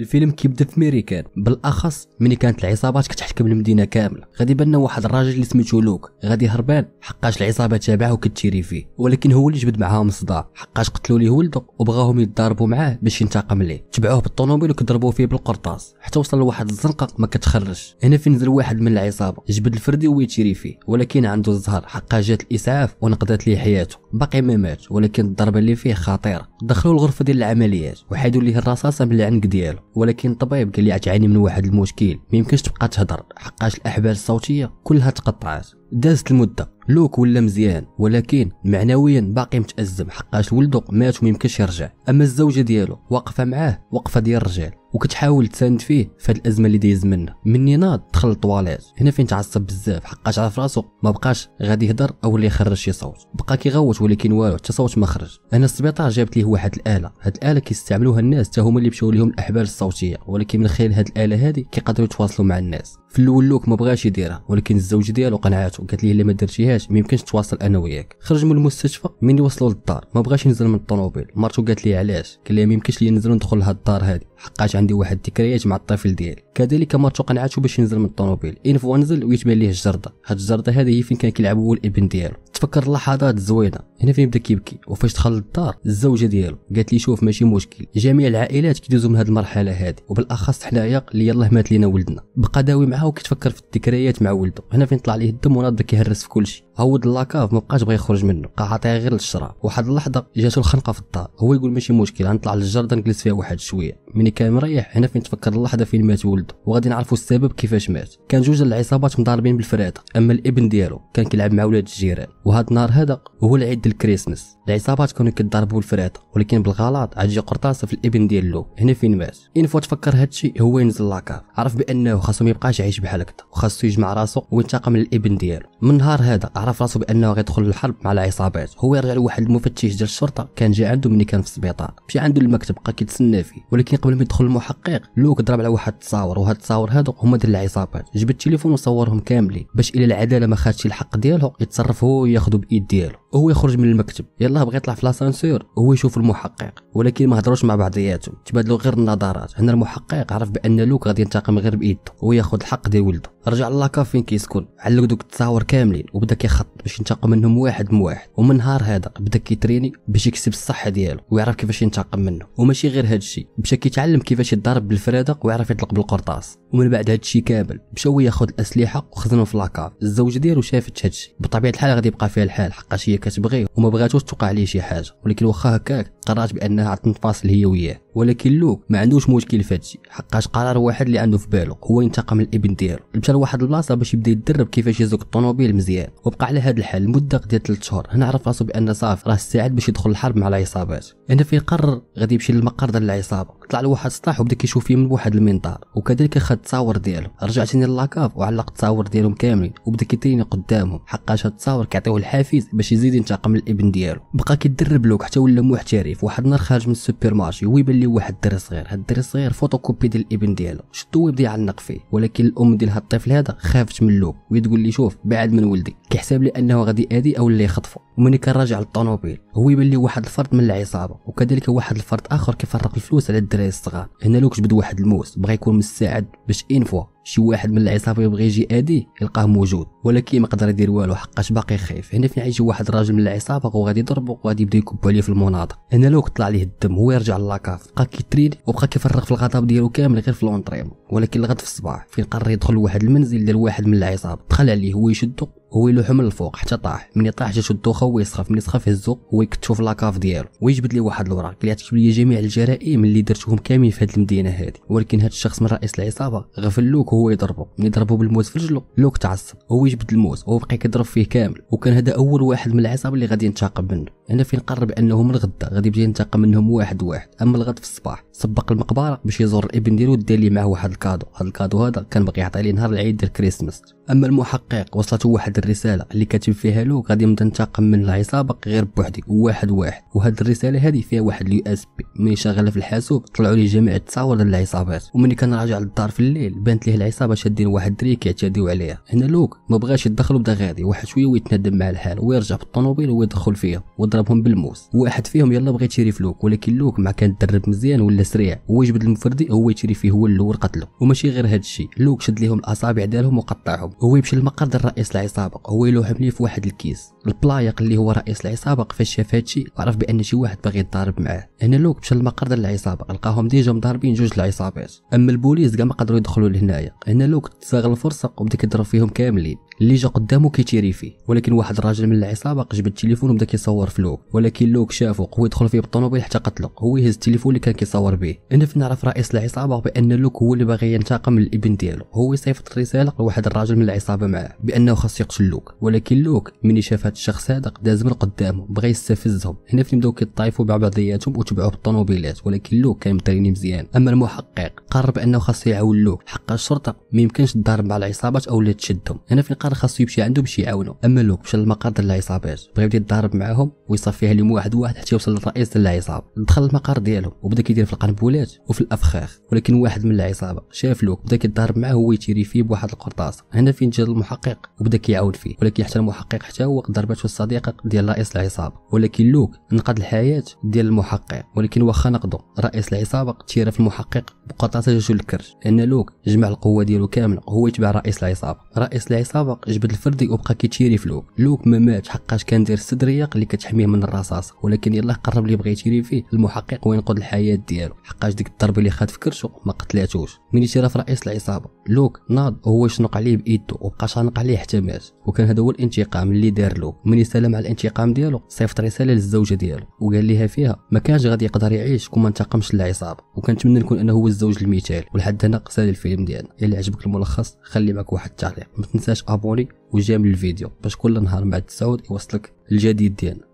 الفيلم كيبدا في ميريكان بالاخص ملي كانت العصابات كتحكم المدينه كامله غادي بان واحد الراجل اللي سميتو لوك غادي هربان حقاش العصابه تابعه وكتيري فيه ولكن هو اللي جبد معاهم صداع حقاش قتلوا ليه ولده وبغاهم يتضاربوا معاه باش ينتقم ليه تبعوه بالطوموبيل وكضربوه فيه بالقرطاس حتى وصل لواحد الزنقه ما كتخرج هنا فين نزل واحد من العصابه جبد الفردي وهو يتيري فيه ولكن عنده الزهر حقا جات الاسعاف ونقضت ليه حياته باقي ما مات ولكن الضربه اللي فيه خطيره دخلوا الغرفه ديال العمليات وحيدوا ليه الرصاصه من العنق ديالو ولكن الطبيب قال لي عاد من واحد المشكل ما يمكنش تبقى تهضر حقاش الاحبال الصوتيه كلها تقطعات دازت المده لوك ولا مزيان ولكن معنويا باقي متازم حقاش ولدو مات وميمكنش يرجع اما الزوجه ديالو واقفه معاه وقفه ديال الرجال وكتحاول تساند فيه في هاد الازمه اللي دايز منها مني ناض دخل للطواليت هنا فين تعصب بزاف حقاش عرف راسو ما بقاش غادي يهضر او اللي يخرج شي صوت بقى كيغوت ولكن والو حتى صوت ما خرج انا السبيطار جابت ليه واحد الاله هاد الاله كيستعملوها الناس حتى هما اللي مشاو ليهم الاحبال الصوتيه ولكن من خلال هاد الاله هادي كيقدروا يتواصلوا مع الناس في الاول لوك ما بغاش يديرها ولكن الزوج ديالو قنعاتو قالت ليه الا ما درتيهاش ما يمكنش نتواصل انا وياك خرج من المستشفى من وصلوا للدار ما بغاش ينزل من الطوموبيل مرتو قالت ليه علاش قال لها ما يمكنش ليا ننزل ندخل لهاد الدار هادي حقاش عندي واحد الذكريات مع الطفل ديالي كذلك ما قنعته باش ينزل من الطوموبيل فوا نزل ويتبان ليه الجرده هاد الجرده هذه هي فين كان كيلعب هو الابن ديالو تفكر اللحظات الزوينه هنا فين بدا كيبكي وفاش دخل للدار الزوجه ديالو قالت لي شوف ماشي مشكل جميع العائلات كيدوزوا من هاد المرحله هذه وبالاخص حنايا اللي يلاه مات لينا ولدنا بقى داوي معاه وكيتفكر في الذكريات مع ولده هنا فين طلع ليه الدم وناض كيهرس في كلشي هود لاكاف ما بقاش بغى يخرج منه بقى عاطيها غير للشرا واحد اللحظه جاتو الخنقه في الدار هو يقول ماشي مشكل غنطلع للجردة نجلس فيها واحد شويه ملي كان مريح هنا فين تفكر اللحظه فين مات ولده وغادي نعرفوا السبب كيفاش مات كان جوج العصابات مضاربين بالفرادة اما الابن ديالو كان كيلعب مع ولاد الجيران وهاد النهار هذا هو العيد ديال الكريسماس العصابات كانوا كيضربوا الفرادة ولكن بالغلط عاد جا قرطاسه في الابن ديالو هنا فين مات ان فوا تفكر هادشي هو ينزل لاكاف عرف بانه خاصو ما يبقاش بحال هكذا وخاصو يجمع راسو وينتقم للابن ديالو من نهار هذا عرف راسو بانه غيدخل الحرب مع العصابات هو رجع لواحد المفتش ديال الشرطه كان جا عنده ملي كان في السبيطار مشى عنده المكتب بقى كيتسنى فيه ولكن قبل ما يدخل المحقق لوك ضرب على واحد التصاور وهاد التصاور هادو هما ديال العصابات جبد التليفون وصورهم كاملين باش الى العداله ما خدش الحق ديالو يتصرف هو وياخذو بايد ديالو هو يخرج من المكتب يلا بغى يطلع في لاسانسور هو يشوف المحقق ولكن ما هضروش مع بعضياتهم تبادلوا غير النظرات هنا المحقق عرف بان لوك غادي ينتقم غير بايده وياخذ الحق ديال ولده رجع لاكاف فين كيسكن علق دوك التصاور كاملين وبدا كيخطط باش ينتقم منهم واحد بواحد ومن نهار هذا بدا كيتريني باش يكسب الصحه ديالو ويعرف كيفاش ينتقم منه وماشي غير هذا الشيء مشى كيتعلم كيفاش يضرب بالفرادق ويعرف يطلق بالقرطاس ومن بعد هذا الشيء كامل مشى هو ياخذ الاسلحه وخزنهم في لاكاف الزوجه ديالو شافت هذا الشيء بطبيعه الحال غادي يبقى فيها الحال حقاش هي كتبغيه وما بغاتوش توقع ليه شي حاجه ولكن واخا هكاك قررت بانها غتنفصل هي وياه ولكن لوك ما عندوش مشكل في هادشي حقاش قرار واحد اللي عنده في بالو هو ينتقم الابن ديالو مشى لواحد البلاصه باش يبدا يتدرب كيفاش يزوق الطوموبيل مزيان وبقى على هذا الحال لمده ديال 3 شهور هنا عرف راسو بان صافي راه استعد باش يدخل الحرب مع العصابات هنا فين قرر غادي يمشي للمقر ديال العصابه طلع لواحد السطح وبدا كيشوف فيه من واحد المنطار وكذلك خد التصاور ديالو رجع ثاني للاكاف وعلق التصاور ديالهم كاملين وبدا كيتريني قدامهم حقاش هاد التصاور كيعطيوه الحافز باش يزيد يزيد ينتقم الابن ديالو بقى كيدرب لوك حتى ولا محترف واحد النهار خارج من السوبر مارشي ويبان ليه واحد الدري صغير هاد الدري صغير فوتوكوبي ديال الابن ديالو شدو ويبدا يعنق فيه ولكن الام ديال هاد الطفل هذا خافت من لوك وهي تقول لي شوف بعد من ولدي كيحسب لي انه غادي ادي او اللي يخطفو ومني كان راجع للطوموبيل هو يبان لي واحد الفرد من العصابه وكذلك واحد الفرد اخر كيفرق الفلوس على الدراري الصغار هنا لوك جبد واحد الموس بغى يكون مساعد باش انفو شي واحد من العصابه يبغي يجي ادي يلقاه موجود ولكن ما قدر يدير والو حقاش باقي خايف هنا فين يجي واحد الراجل من العصابه وغادي يضربو وغادي يبدا يكب عليه في المناطق هنا لوك طلع ليه الدم هو يرجع للاكاف بقى كيتريد وبقى كيفرق في الغضب ديالو كامل غير في لونطريم ولكن الغد في الصباح فين قرر يدخل لواحد المنزل ديال واحد من العصابه دخل عليه هو يشدو هو يلوحو من الفوق حتى طاح ملي طاح جات الدوخه ويسخف ملي سخف هزو هو يكتشو في لاكاف ديالو ويجبد لي واحد الوراق قال تكتب لي جميع الجرائم اللي درتهم كامل في هاد المدينه هادي ولكن هاد الشخص من رئيس العصابه غفل لوك وهو يضربو ملي ضربو بالموس في رجلو لوك تعصب هو يجبد الموس وهو بقى كيضرب فيه كامل وكان هذا اول واحد من العصابه اللي غادي ينتقم منه انا فين قرر انه من الغد غادي يبدا ينتقم منهم واحد واحد اما الغد في الصباح سبق المقبره باش يزور الابن ديالو دار ليه معاه واحد الكادو هذا الكادو هذا كان باغي يعطي ليه نهار العيد ديال كريسمس اما المحقق وصلته واحد الرساله اللي كاتب فيها له غادي نبدا ننتقم من العصابه غير بوحدي واحد واحد وهاد الرساله هذه فيها واحد اليو اس بي ملي شغاله في الحاسوب طلعوا ليه جميع التصاور ديال العصابات ومني كان راجع للدار في الليل بانت ليه العصابه شادين واحد الدري كيعتديو عليها هنا لوك ما بغاش يدخل وبدا غادي واحد شويه ويتندم مع الحال ويرجع بالطوموبيل ويدخل فيها وضرب ضربهم بالموس واحد فيهم يلا بغى يشري فلوك ولكن لوك ما كان تدرب مزيان ولا سريع هو جبد المفردي هو يشري فيه هو الاول قتله وماشي غير هذا الشيء لوك شد ليهم الاصابع ديالهم وقطعهم هو يمشي لمقر رئيس العصابه هو يلوح ليه في واحد الكيس البلايق اللي هو رئيس العصابه فاش شاف هادشي عرف بان شي واحد باغي يتضارب معاه هنا لوك مشى لمقر ديال العصابه لقاهم ديجا مضاربين جوج العصابات اما البوليس كاع ما قدروا يدخلوا لهنايا هنا لوك تستغل الفرصه وبدا كيضرب فيهم كاملين اللي جا قدامه كيتيري فيه ولكن واحد الراجل من العصابه قجب التليفون وبدا كيصور في لوك ولكن لوك شافو قوي يدخل فيه بالطوموبيل حتى قتلو هو يهز التليفون اللي كان كيصور به انا نعرف رئيس العصابه بان لوك هو اللي باغي ينتقم للابن ديالو هو يصيفط رساله لواحد الراجل من العصابه معاه بانه خاص يقتل لوك ولكن لوك ملي شاف هذا الشخص هذا داز من قدامه بغى يستفزهم هنا فين بداو كيطايفوا مع بعضياتهم وتبعوه بالطوموبيلات ولكن لوك كان متريني مزيان اما المحقق قرر بانه خاص يعاون لوك حق الشرطه ما يمكنش تضارب مع العصابات او تشدهم هنا فين المقر خاصو يمشي عنده باش يعاونو اما لوك مشى للمقر ديال العصابات بغا يبدا يتضارب معاهم ويصفيها لهم واحد واحد حتى يوصل للرئيس ديال العصابه دخل المقر ديالهم وبدا كيدير في القنبولات وفي الافخاخ ولكن واحد من العصابه شاف لوك بدا كيتضارب معاه هو يتيري فيه بواحد القرطاس هنا فين جا المحقق وبدا كيعاون فيه ولكن حتى المحقق حتى هو ضربته الصديقه ديال رئيس العصابه ولكن لوك نقد الحياه ديال المحقق ولكن واخا نقضوا رئيس العصابه تيرى في المحقق بقطعه جوج الكرش لان لوك جمع القوه ديالو كامله وهو يتبع رئيس العصابه رئيس العصابه الطبق جبد الفردي وبقى كيتيري في لوك لوك ما مات حقاش كان داير الصدريق اللي كتحميه من الرصاص ولكن يلاه قرب اللي بغى يتيري فيه المحقق وينقذ الحياه ديالو حقاش ديك الضربه اللي خاد في كرشو ما قتلاتوش من اعتراف رئيس العصابه لوك ناض وهو شنق عليه بايدو وبقى شانق عليه حتى مات وكان هذا هو الانتقام اللي دار لوك من سلم على الانتقام ديالو صيفط رساله للزوجه ديالو وقال لها فيها ما كانش غادي يقدر يعيش كون ما انتقمش للعصابه وكنتمنى نكون انا هو الزوج المثالي ولحد هنا قصاد الفيلم ديالنا الا عجبك الملخص خلي معك واحد التعليق ما تنساش تابوني وجامل الفيديو باش كل نهار مع التزاود يوصلك الجديد ديالنا